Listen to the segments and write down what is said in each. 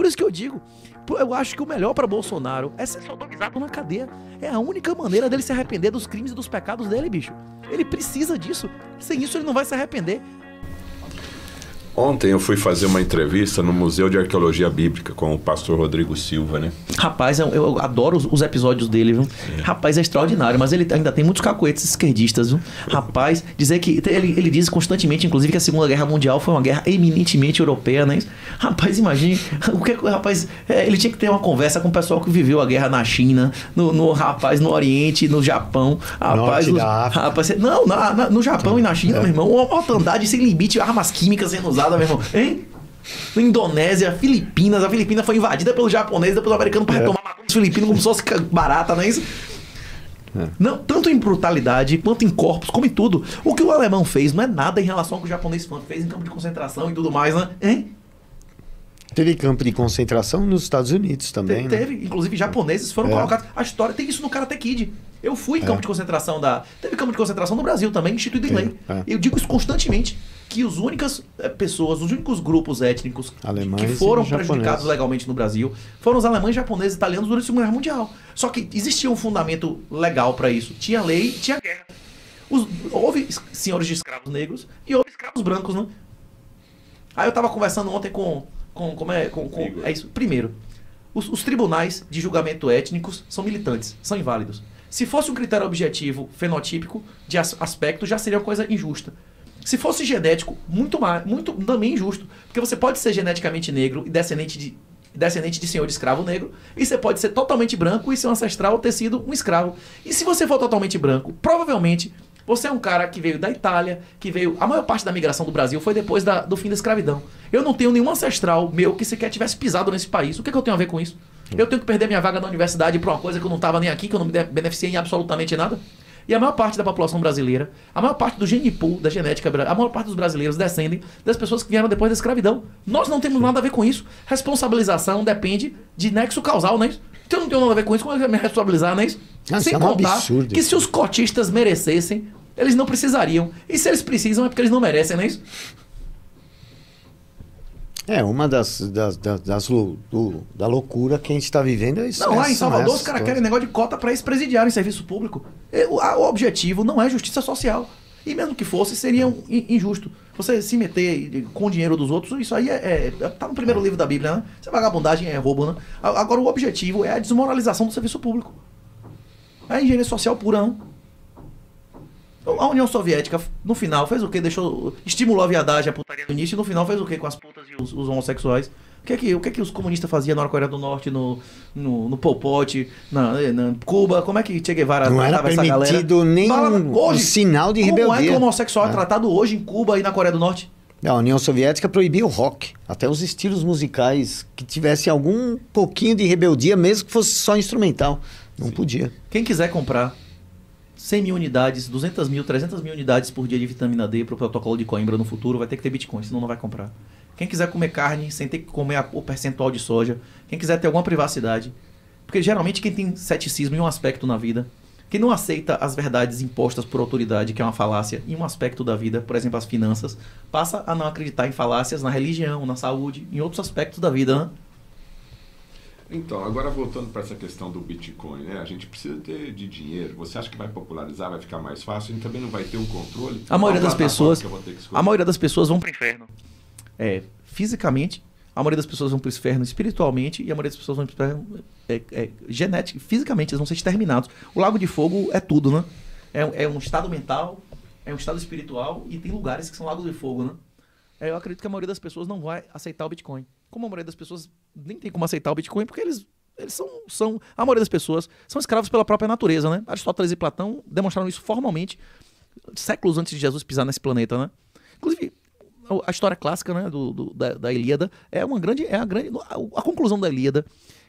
Por isso que eu digo, eu acho que o melhor para Bolsonaro é ser sodomizado na cadeia. É a única maneira dele se arrepender dos crimes e dos pecados dele, bicho. Ele precisa disso. Sem isso, ele não vai se arrepender. Ontem eu fui fazer uma entrevista no Museu de Arqueologia Bíblica com o pastor Rodrigo Silva, né? Rapaz, é eu, adoro os, episódios dele, viu? É. Rapaz, é extraordinário, mas ele ainda tem muitos cacoetes esquerdistas, viu? Rapaz, dizer que. Ele, ele diz constantemente, inclusive, que a Segunda Guerra Mundial foi uma guerra eminentemente europeia, né? Rapaz, imagine. O é que, rapaz, é, ele tinha que ter uma conversa com o pessoal que viveu a guerra na China, no, no rapaz, no Oriente, no Japão. Rapaz, Norte os, da Rapaz, não, na, na, no Japão é. e na China, é. meu irmão, uma mortandade sem limite, armas químicas sendo usadas passada, meu irmão. Hein? Indonésia, Filipinas. A Filipina foi invadida pelos japoneses, depois os americanos para é. tomar filipinos como se fosse barata, não é isso? É. Não, tanto em brutalidade, quanto em corpos, como em tudo. O que o alemão fez não é nada em relação ao que o japonês fez em campo de concentração e tudo mais, né? Hein? Teve campo de concentração nos Estados Unidos também. Né? Teve, né? inclusive japoneses foram é. colocados. A história tem isso no Karate Kid. Eu fui em é. campo é. de concentração da. Teve campo de concentração no Brasil também, instituído em lei. É, é. Eu digo isso constantemente que as únicas eh, pessoas, os únicos grupos étnicos alemães que foram prejudicados legalmente no Brasil foram os alemães, japoneses e italianos durante a Segunda Guerra Mundial. Só que existia um fundamento legal para isso. Tinha lei, tinha guerra. Os, houve senhores de escravos negros e houve escravos brancos, né? Aí eu tava conversando ontem com. com como é, com, com, é isso? Primeiro, os, os tribunais de julgamento étnicos são militantes, são inválidos. Se fosse um critério objetivo fenotípico de aspecto, já seria uma coisa injusta. Se fosse genético, muito mais, muito também injusto, porque você pode ser geneticamente negro e descendente de descendente de senhor de escravo negro, e você pode ser totalmente branco e seu ancestral ter sido um escravo. E se você for totalmente branco, provavelmente você é um cara que veio da Itália, que veio. A maior parte da migração do Brasil foi depois da, do fim da escravidão. Eu não tenho nenhum ancestral meu que sequer tivesse pisado nesse país. O que, é que eu tenho a ver com isso? Eu tenho que perder minha vaga na universidade para uma coisa que eu não estava nem aqui, que eu não me beneficiei em absolutamente nada? E a maior parte da população brasileira, a maior parte do gene pool da genética, a maior parte dos brasileiros descendem das pessoas que vieram depois da escravidão. Nós não temos nada a ver com isso. Responsabilização depende de nexo causal, não é isso? Então eu não tenho nada a ver com isso, como é eu vou me responsabilizar, não é isso? Sem é um contar absurdo, que se os cotistas merecessem, eles não precisariam. E se eles precisam, é porque eles não merecem, não é isso? É, uma das, das, das, das do, da loucura que a gente está vivendo é isso. Não, lá em Salvador os caras querem negócio de cota para ex-presidiário em serviço público. O, a, o, objetivo não é justiça social. E mesmo que fosse, seria um, injusto. Você se meter com o dinheiro dos outros, isso aí é, é, é tá no primeiro livro da Bíblia, né? Isso é vagabundagem, é roubo, né? Agora, o objetivo é a desmoralização do serviço público. É engenharia social pura, não. Né? Então, a União Soviética, no final, fez o quê? Deixou, estimulou a viadagem, a putaria do início, e no final fez o quê com as putas e os, os homossexuais? O que, é que, o que é que os comunistas faziam na Coreia do Norte, no, no, no Pol Pot, na, na Cuba? Como é que Che Guevara Não era permitido nem um sinal de como rebeldia. Como é que o homossexual é. é tratado hoje em Cuba e na Coreia do Norte? A União Soviética proibia o rock, até os estilos musicais que tivessem algum pouquinho de rebeldia, mesmo que fosse só instrumental. Não Sim. podia. Quem quiser comprar 100 mil unidades, 200 mil, 300 mil unidades por dia de vitamina D para o protocolo de Coimbra no futuro, vai ter que ter Bitcoin, senão não vai comprar. Quem quiser comer carne sem ter que comer a, o percentual de soja, quem quiser ter alguma privacidade. Porque geralmente quem tem ceticismo em um aspecto na vida, quem não aceita as verdades impostas por autoridade, que é uma falácia, em um aspecto da vida, por exemplo, as finanças, passa a não acreditar em falácias na religião, na saúde, em outros aspectos da vida. Né? Então, agora voltando para essa questão do Bitcoin, né? A gente precisa ter de dinheiro. Você acha que vai popularizar, vai ficar mais fácil? A gente também não vai ter um controle. A maioria das pessoas, a maioria das pessoas vão para o inferno. É, fisicamente, a maioria das pessoas vão para o inferno espiritualmente e a maioria das pessoas vão para o inferno é, é, fisicamente, eles vão ser exterminados. O Lago de Fogo é tudo, né? É, é um estado mental, é um estado espiritual e tem lugares que são Lagos de Fogo, né? É, eu acredito que a maioria das pessoas não vai aceitar o Bitcoin. Como a maioria das pessoas nem tem como aceitar o Bitcoin, porque eles, eles são, são, a maioria das pessoas, são escravos pela própria natureza, né? Aristóteles e Platão demonstraram isso formalmente séculos antes de Jesus pisar nesse planeta, né? Inclusive, a história clássica né, do, do da, da, Ilíada é uma grande. É a, grande a, conclusão da Ilíada,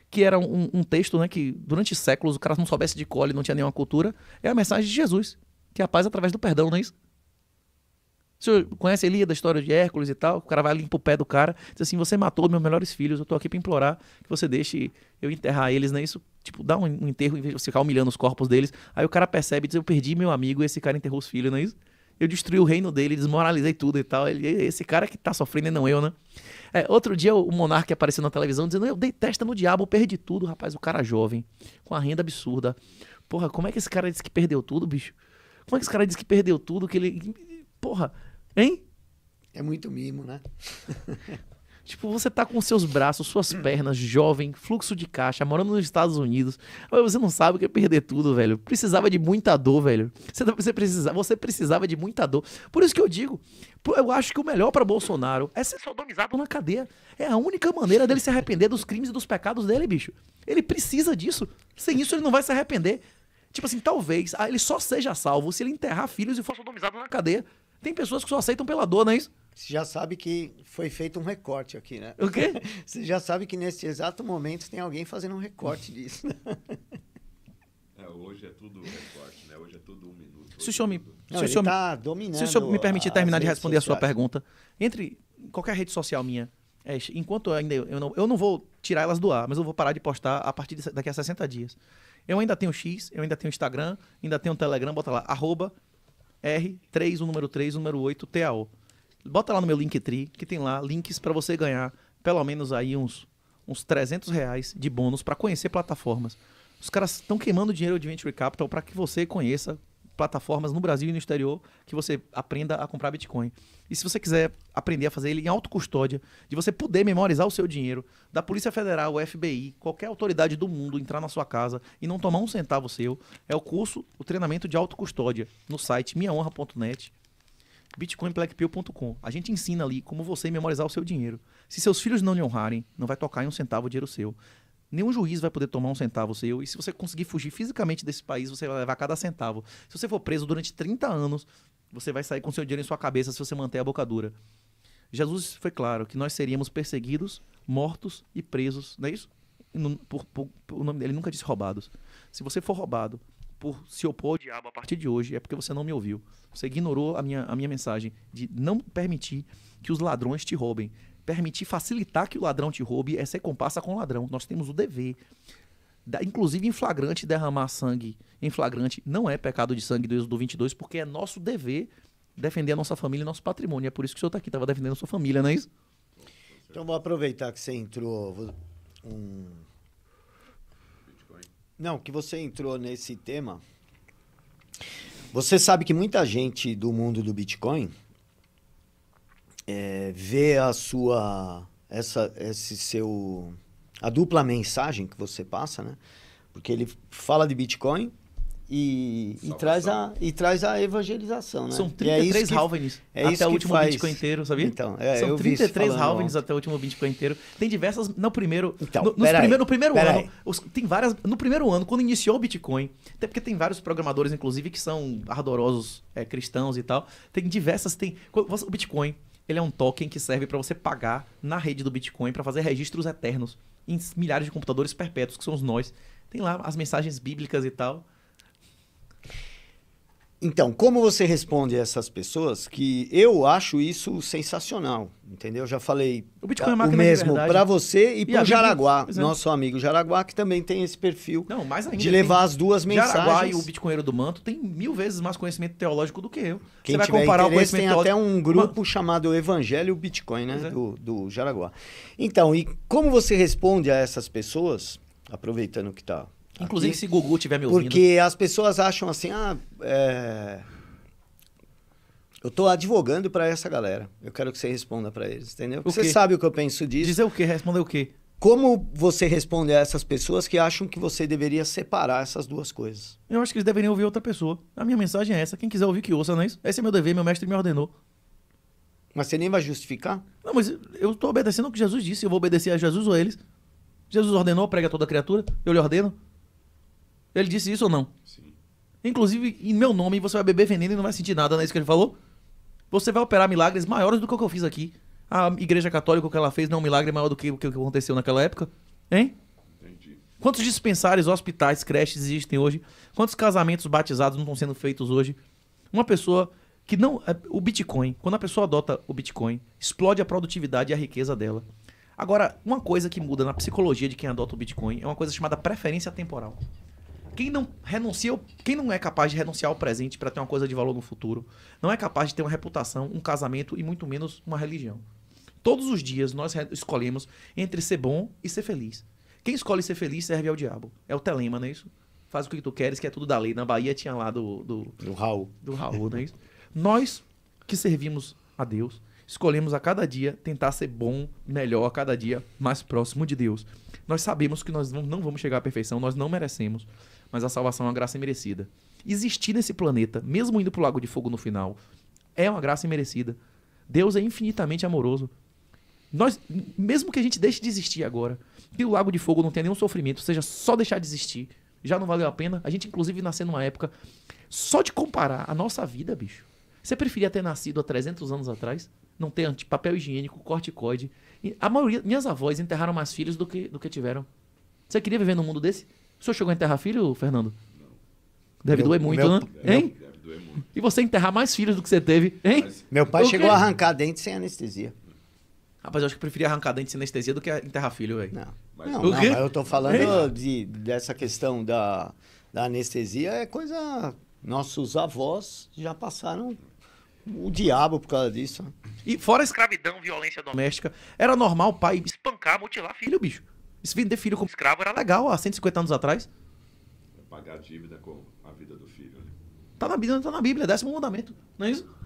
que era um, um, texto né, que durante séculos o cara não soubesse de cole, não tinha nenhuma cultura, é a mensagem de Jesus, que é a paz é através do perdão, não é isso? senhor conhece Elia da história de Hércules e tal? O cara vai limpar o pé do cara, diz assim: Você matou meus melhores filhos, eu tô aqui para implorar que você deixe eu enterrar eles, né? Isso, tipo, dá um, enterro em vez de ficar humilhando os corpos deles. Aí o cara percebe e diz: Eu perdi meu amigo, e esse cara enterrou os filhos, não é isso? Eu destruí o reino dele, desmoralizei tudo e tal. Ele, esse cara que tá sofrendo e não eu, né? É, outro dia o monarca apareceu na televisão dizendo: Eu dei testa no diabo, eu perdi tudo, rapaz. O cara jovem, com a renda absurda. Porra, como é que esse cara disse que perdeu tudo, bicho? Como é que esse cara disse que perdeu tudo? Que ele. Porra, Hein? É muito mimo, né? Tipo, você tá com seus braços, suas pernas, jovem, fluxo de caixa, morando nos Estados Unidos. Mas você não sabe o que é perder tudo, velho. Precisava de muita dor, velho. Você, tá, você, precisava, você precisava de muita dor. Por isso que eu digo, eu acho que o melhor para Bolsonaro é ser sodomizado na cadeia. É a única maneira dele se arrepender dos crimes e dos pecados dele, bicho. Ele precisa disso. Sem isso, ele não vai se arrepender. Tipo assim, talvez ah, ele só seja salvo se ele enterrar filhos e for sodomizado na cadeia. Tem pessoas que só aceitam pela dor, não é isso? Você já sabe que foi feito um recorte aqui, né? O quê? Você já sabe que nesse exato momento tem alguém fazendo um recorte disso. Né? é, hoje é tudo recorte, né? Hoje é tudo um minuto. É tá se o senhor me, não, se o senhor tá me, se o senhor me permitir terminar de responder sociais. a sua pergunta, entre qualquer rede social minha, é, enquanto eu ainda eu não, eu não vou tirar elas do ar, mas eu vou parar de postar a partir de, daqui a 60 dias. Eu ainda tenho X, eu ainda tenho Instagram, ainda tenho Telegram, bota lá, arroba R3, o número 3, o número 8, TAO. Bota lá no meu Linktree, que tem lá links para você ganhar pelo menos aí uns, uns 300 reais de bônus para conhecer plataformas. Os caras estão queimando dinheiro de Venture Capital para que você conheça plataformas no Brasil e no exterior que você aprenda a comprar Bitcoin. E se você quiser aprender a fazer ele em autocustódia, de você poder memorizar o seu dinheiro, da Polícia Federal, o FBI, qualquer autoridade do mundo entrar na sua casa e não tomar um centavo seu, é o curso, o treinamento de autocustódia no site minhaonra.net bitcoinblackpill.com. A gente ensina ali como você memorizar o seu dinheiro. Se seus filhos não lhe honrarem, não vai tocar em um centavo o dinheiro seu. Nenhum juiz vai poder tomar um centavo seu. E se você conseguir fugir fisicamente desse país, você vai levar cada centavo. Se você for preso durante 30 anos, você vai sair com seu dinheiro em sua cabeça se você manter a boca dura. Jesus foi claro que nós seríamos perseguidos, mortos e presos, não é isso? Por, por, por, nunca disse roubados. Se você for roubado por se opor ao diabo a partir de hoje, é porque você não me ouviu. Você ignorou a minha, a minha mensagem de não permitir que os ladrões te roubem. Permitir facilitar que o ladrão te roube é ser comparsa com o ladrão. Nós temos o dever. Da, inclusive, em flagrante, derramar sangue em flagrante não é pecado de sangue do Êxodo 22, porque é nosso dever defender a nossa família e nosso patrimônio. É por isso que o senhor está aqui, estava defendendo a sua família, não é isso? Então, vou aproveitar que você entrou. Vou, um... Não, que você entrou nesse tema. Você sabe que muita gente do mundo do Bitcoin é, ver a sua essa esse seu a dupla mensagem que você passa, né? Porque ele fala de Bitcoin e, e traz a e traz a evangelização, né? São 33 e é halvings é até o último Bitcoin inteiro, sabia? Então, é, São eu 33 halvings até o último Bitcoin inteiro. Tem diversas no primeiro então, no, primeiro, no primeiro ano, os, tem várias no primeiro ano quando iniciou o Bitcoin, até porque tem vários programadores inclusive que são ardorosos é, cristãos e tal. Tem diversas tem o Bitcoin ele é um token que serve para você pagar na rede do Bitcoin para fazer registros eternos em milhares de computadores perpétuos, que somos nós. Tem lá as mensagens bíblicas e tal. Então, como você responde a essas pessoas que eu acho isso sensacional, entendeu? Já falei o, Bitcoin é o mesmo para você e, e para o Jaraguá, nosso amigo Jaraguá, que também tem esse perfil Não, ainda, de levar as duas mensagens. Jaraguá e o Bitcoinheiro do Manto tem mil vezes mais conhecimento teológico do que eu. Quem você vai comparar o conhecimento tem até um grupo chamado Evangelho Bitcoin, né? É. Do, do Jaraguá. Então, e como você responde a essas pessoas, aproveitando que está Tá. Inclusive, aqui, se Gugu tiver me ouvindo. Porque as pessoas acham assim, ah, é... eu estou advogando para essa galera. Eu quero que você responda para eles, entendeu? Você sabe o que eu penso disso. Dizer o quê? Responder o quê? Como você responde a essas pessoas que acham que você deveria separar essas duas coisas? Eu acho que eles deveriam ouvir outra pessoa. A minha mensagem é essa. Quem quiser ouvir, que ouça, não é isso? Esse é meu dever, meu mestre me ordenou. Mas você nem vai justificar? Não, mas eu estou obedecendo o que Jesus disse. Eu vou obedecer a Jesus ou a eles. Jesus ordenou, prega toda criatura. Eu lhe ordeno. Ele disse isso ou não? Sim. Inclusive, em meu nome, você vai beber veneno e não vai sentir nada, não é isso que ele falou? Você vai operar milagres maiores do que o que eu fiz aqui. A igreja católica, o que ela fez, não é um milagre maior do que o que aconteceu naquela época? Hein? Entendi. Quantos dispensários, hospitais, creches existem hoje? Quantos casamentos batizados não estão sendo feitos hoje? Uma pessoa que não. É, o Bitcoin, quando a pessoa adota o Bitcoin, explode a produtividade e a riqueza dela. Agora, uma coisa que muda na psicologia de quem adota o Bitcoin é uma coisa chamada preferência temporal. Quem não renuncia, quem não é capaz de renunciar ao presente para ter uma coisa de valor no futuro, não é capaz de ter uma reputação, um casamento e muito menos uma religião. Todos os dias nós escolhemos entre ser bom e ser feliz. Quem escolhe ser feliz serve ao diabo. É o telema, não é isso? Faz o que tu queres, que é tudo da lei. Na Bahia tinha lá do. Do, do Raul. Do Raul, não é isso? nós que servimos a Deus, escolhemos a cada dia tentar ser bom, melhor, a cada dia mais próximo de Deus. Nós sabemos que nós não vamos chegar à perfeição, nós não merecemos mas a salvação é uma graça imerecida. Existir nesse planeta, mesmo indo para o Lago de Fogo no final, é uma graça imerecida. Deus é infinitamente amoroso. Nós, mesmo que a gente deixe de existir agora, que o Lago de Fogo não tenha nenhum sofrimento, seja só deixar de existir, já não valeu a pena. A gente, inclusive, nasceu numa época. Só de comparar a nossa vida, bicho. Você preferia ter nascido há 300 anos atrás? Não ter papel higiênico, corticoide. A maioria, minhas avós enterraram mais filhos do que, do que tiveram. Você queria viver num mundo desse? O senhor chegou a enterrar filho, Fernando? Não. Deve meu, doer muito, meu, né? Meu, hein? Deve doer muito. E você enterrar mais filhos do que você teve, hein? Mas... Meu pai chegou a arrancar dente sem anestesia. Rapaz, eu acho que eu preferia arrancar dente sem anestesia do que enterrar filho, velho. Não. Mas... Não, não, eu tô falando de, dessa questão da, da anestesia, é coisa. Nossos avós já passaram o diabo por causa disso. E fora escravidão, violência doméstica, era normal o pai espancar, mutilar filho, bicho. Isso vender filho como escravo era legal há 150 anos atrás. É pagar dívida com a vida do filho. Né? Tá na Bíblia, tá na Bíblia, é décimo mandamento, não é isso?